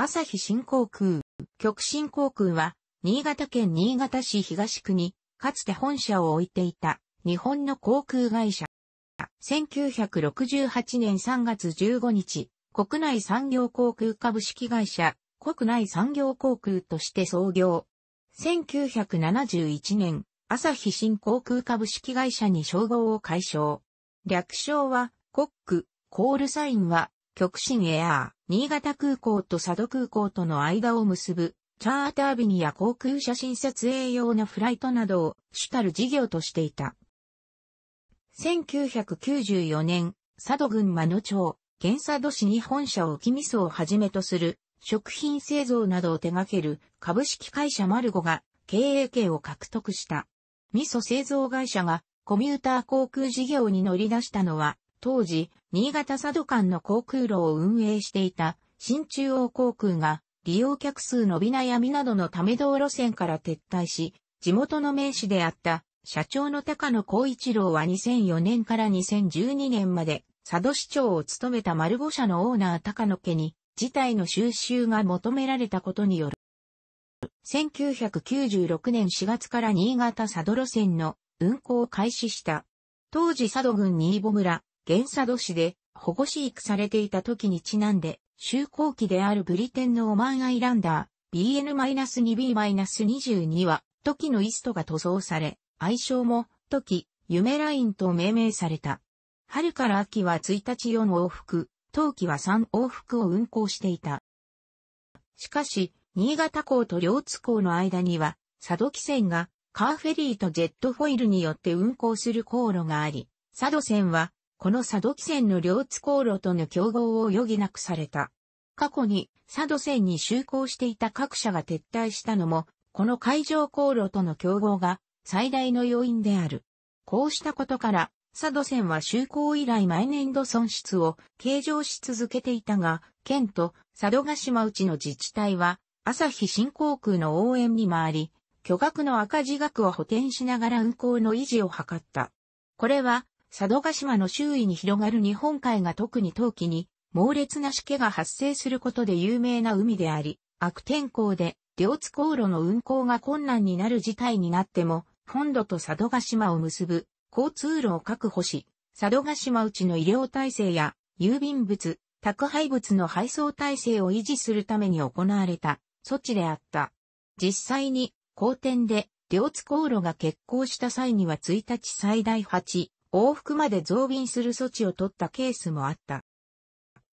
朝日新航空、極新航空は、新潟県新潟市東区に、かつて本社を置いていた、日本の航空会社。1968年3月15日、国内産業航空株式会社、国内産業航空として創業。1971年、朝日新航空株式会社に称号を解消。略称は、コック、コールサインは、極真エアー、新潟空港と佐渡空港との間を結ぶ、チャーター便や航空写真撮影用のフライトなどを主たる事業としていた。1994年、佐渡郡真野町、県佐渡市に本社を置き味噌をはじめとする、食品製造などを手掛ける株式会社マルゴが経営権を獲得した。味噌製造会社がコミューター航空事業に乗り出したのは当時、新潟佐渡間の航空路を運営していた、新中央航空が、利用客数伸び悩みなどのため道路線から撤退し、地元の名士であった、社長の高野光一郎は2004年から2012年まで、佐渡市長を務めた丸五社のオーナー高野家に、事態の収集が求められたことによる。1996年4月から新潟佐渡路線の運行を開始した。当時佐渡郡新井保村、原佐土市で保護飼育されていた時にちなんで、就航期であるブリテンのオマンアイランダー、BN-2B-22 は、時のイストが塗装され、愛称も、時、夢ラインと命名された。春から秋は1日4往復、冬季は3往復を運行していた。しかし、新潟港と両津港の間には、佐渡汽船がカーフェリーとジェットフォイルによって運航する航路があり、佐渡船はこの佐渡汽船の両津航路との競合を余儀なくされた。過去に佐渡船に就航していた各社が撤退したのも、この海上航路との競合が最大の要因である。こうしたことから、佐渡船は就航以来毎年度損失を計上し続けていたが、県と佐渡島内の自治体は、朝日新航空の応援に回り、巨額の赤字額を補填しながら運航の維持を図った。これは、佐渡島の周囲に広がる日本海が特に冬季に猛烈なしけが発生することで有名な海であり、悪天候で両津航路の運航が困難になる事態になっても、本土と佐渡島を結ぶ交通路を確保し、佐渡島内の医療体制や郵便物、宅配物の配送体制を維持するために行われた措置であった。実際に、好天で両津航路が欠航した際には1日最大8、往復まで増便する措置を取ったケースもあった。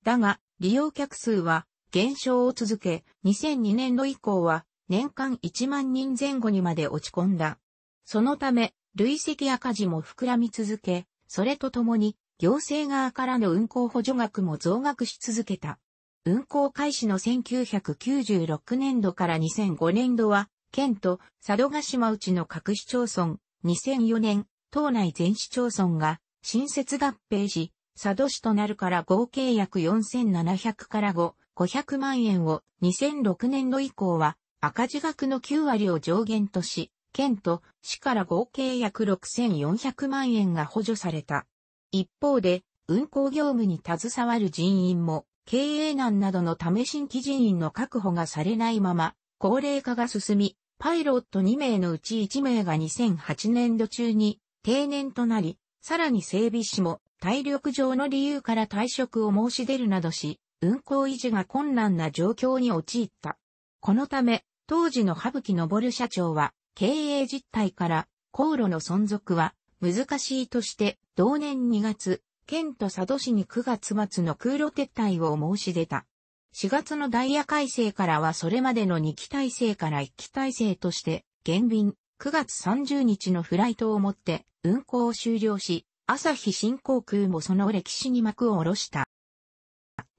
だが、利用客数は減少を続け、2002年度以降は年間1万人前後にまで落ち込んだ。そのため、累積赤字も膨らみ続け、それとともに、行政側からの運行補助額も増額し続けた。運行開始の1996年度から2005年度は、県と佐渡島内の各市町村、2004年、島内全市町村が新設合併し、佐渡市となるから合計約4700から5、500万円を2006年度以降は赤字額の9割を上限とし、県と市から合計約6400万円が補助された。一方で、運行業務に携わる人員も、経営難などのため新規人員の確保がされないまま、高齢化が進み、パイロット2名のうち1名が2008年度中に定年となり、さらに整備士も体力上の理由から退職を申し出るなどし、運行維持が困難な状況に陥った。このため、当時の羽吹昇社長は、経営実態から航路の存続は難しいとして、同年2月、県と佐渡市に9月末の空路撤退を申し出た。4月のダイヤ改正からはそれまでの2期体制から1期体制として、減便、9月30日のフライトをもって運航を終了し、朝日新航空もその歴史に幕を下ろした。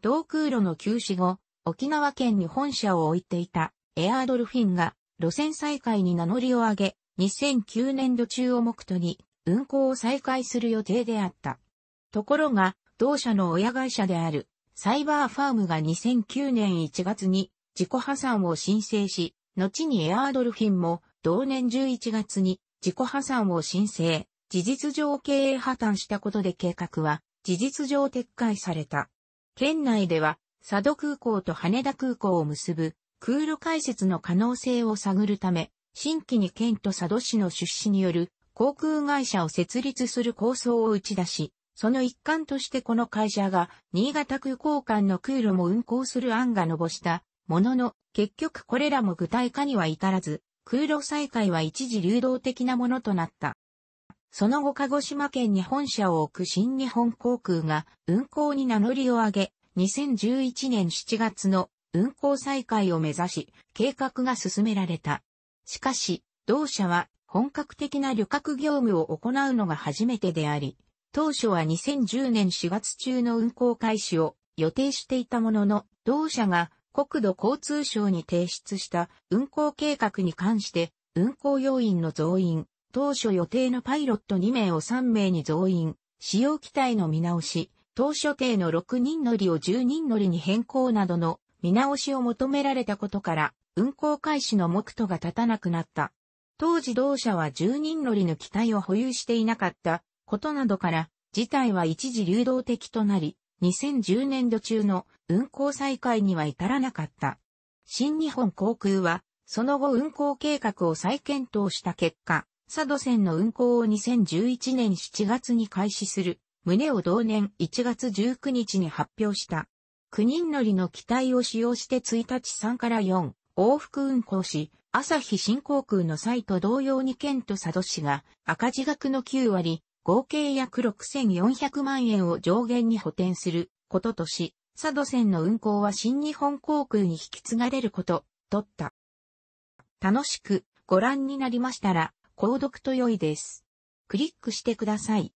同空路の休止後、沖縄県に本社を置いていたエアードルフィンが路線再開に名乗りを上げ、2009年度中を目途に運航を再開する予定であった。ところが、同社の親会社であるサイバーファームが2009年1月に自己破産を申請し、後にエアードルフィンも同年11月に自己破産を申請、事実上経営破綻したことで計画は事実上撤回された。県内では佐渡空港と羽田空港を結ぶ空路開設の可能性を探るため、新規に県と佐渡市の出資による航空会社を設立する構想を打ち出し、その一環としてこの会社が新潟空港間の空路も運航する案がのぼしたものの、結局これらも具体化には至らず、空路再開は一時流動的なものとなった。その後鹿児島県に本社を置く新日本航空が運航に名乗りを上げ、2011年7月の運航再開を目指し、計画が進められた。しかし、同社は本格的な旅客業務を行うのが初めてであり、当初は2010年4月中の運航開始を予定していたものの、同社が国土交通省に提出した運行計画に関して、運行要員の増員、当初予定のパイロット2名を3名に増員、使用機体の見直し、当初定の6人乗りを10人乗りに変更などの見直しを求められたことから、運行開始の目途が立たなくなった。当時同社は10人乗りの機体を保有していなかったことなどから、事態は一時流動的となり、2010年度中の運行再開には至らなかった。新日本航空は、その後運行計画を再検討した結果、佐渡線の運行を2011年7月に開始する、旨を同年1月19日に発表した。9人乗りの機体を使用して1日3から4、往復運行し、朝日新航空の際と同様に県と佐渡市が赤字額の9割、合計約6400万円を上限に補填することとし、佐渡線の運行は新日本航空に引き継がれること、とった。楽しくご覧になりましたら、購読と良いです。クリックしてください。